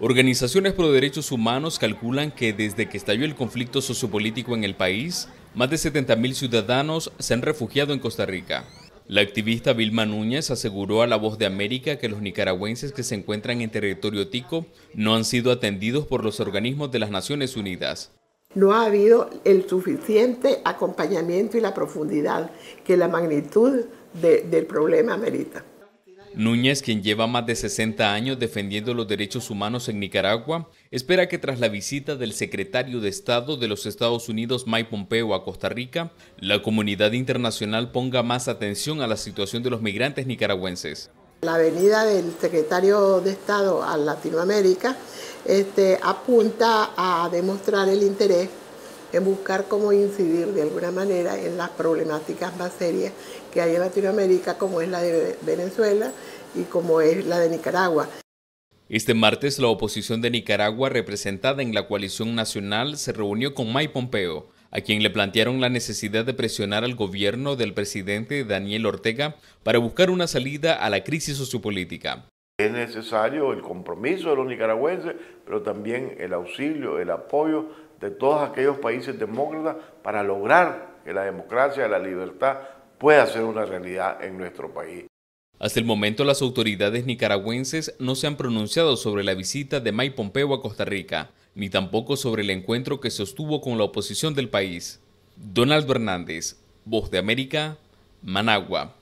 Organizaciones pro derechos humanos calculan que desde que estalló el conflicto sociopolítico en el país, más de 70.000 ciudadanos se han refugiado en Costa Rica. La activista Vilma Núñez aseguró a La Voz de América que los nicaragüenses que se encuentran en territorio tico no han sido atendidos por los organismos de las Naciones Unidas. No ha habido el suficiente acompañamiento y la profundidad que la magnitud del problema merita. Núñez, quien lleva más de 60 años defendiendo los derechos humanos en Nicaragua, espera que tras la visita del secretario de Estado de los Estados Unidos Mike Pompeo a Costa Rica, la comunidad internacional ponga más atención a la situación de los migrantes nicaragüenses. La venida del secretario de Estado a Latinoamérica este, apunta a demostrar el interés es buscar cómo incidir de alguna manera en las problemáticas más serias que hay en Latinoamérica, como es la de Venezuela y como es la de Nicaragua. Este martes, la oposición de Nicaragua, representada en la coalición nacional, se reunió con Mike Pompeo, a quien le plantearon la necesidad de presionar al gobierno del presidente Daniel Ortega para buscar una salida a la crisis sociopolítica. Es necesario el compromiso de los nicaragüenses, pero también el auxilio, el apoyo de todos aquellos países demócratas para lograr que la democracia, la libertad pueda ser una realidad en nuestro país. Hasta el momento las autoridades nicaragüenses no se han pronunciado sobre la visita de Mike Pompeo a Costa Rica, ni tampoco sobre el encuentro que sostuvo con la oposición del país. Donald Hernández, Voz de América, Managua.